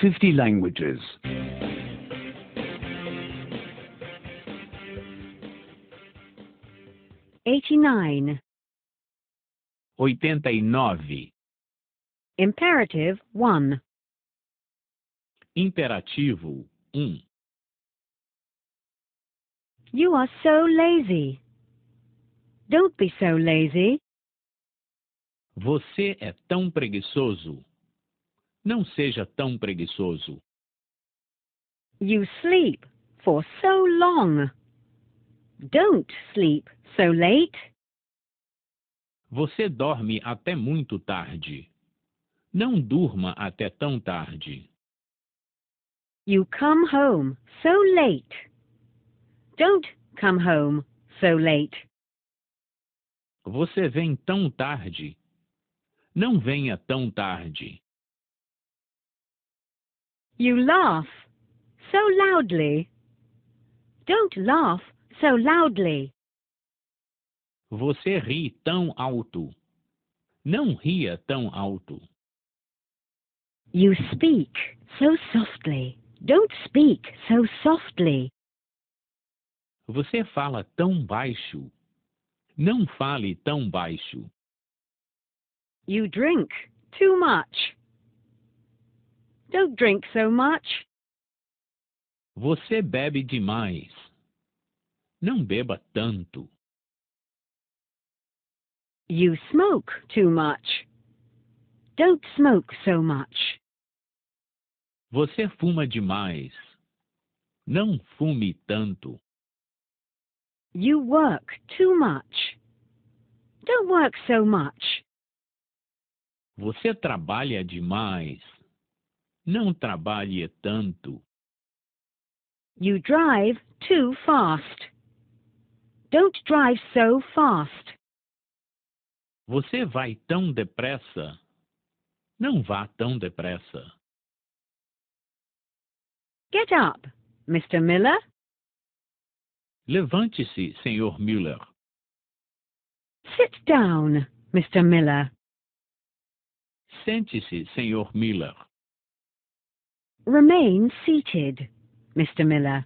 50 languages. Eighty-nine. Oitenta e nove. Imperative one. Imperativo um. You are so lazy. Don't be so lazy. Você é tão preguiçoso. Não seja tão preguiçoso. You sleep for so long. Don't sleep so late. Você dorme até muito tarde. Não durma até tão tarde. You come home so late. Don't come home so late. Você vem tão tarde. Não venha tão tarde. You laugh so loudly. Don't laugh so loudly. Você ri tão alto. Não ria tão alto. You speak so softly. Don't speak so softly. Você fala tão baixo. Não fale tão baixo. You drink too much. Don't drink so much. Você bebe demais. Não beba tanto. You smoke too much. Don't smoke so much. Você fuma demais. Não fume tanto. You work too much. Don't work so much. Você trabalha demais. Não trabalhe tanto. You drive too fast. Don't drive so fast. Você vai tão depressa. Não vá tão depressa. Get up, Mr. Miller. Levante-se, Sr. Miller. Sit down, Mr. Miller. Sente-se, Sr. Miller. Remain seated, Mr. Miller.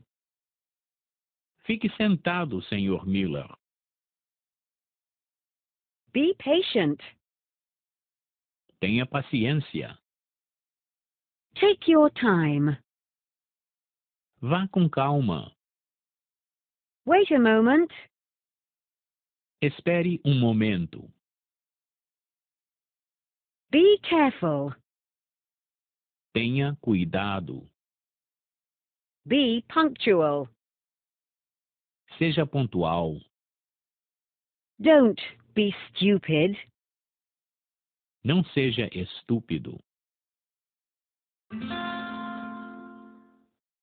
Fique sentado, Sr. Miller. Be patient. Tenha paciência. Take your time. Vá com calma. Wait a moment. Espere um momento. Be careful. Tenha cuidado. Be punctual. Seja pontual. Don't be stupid. Não seja estúpido.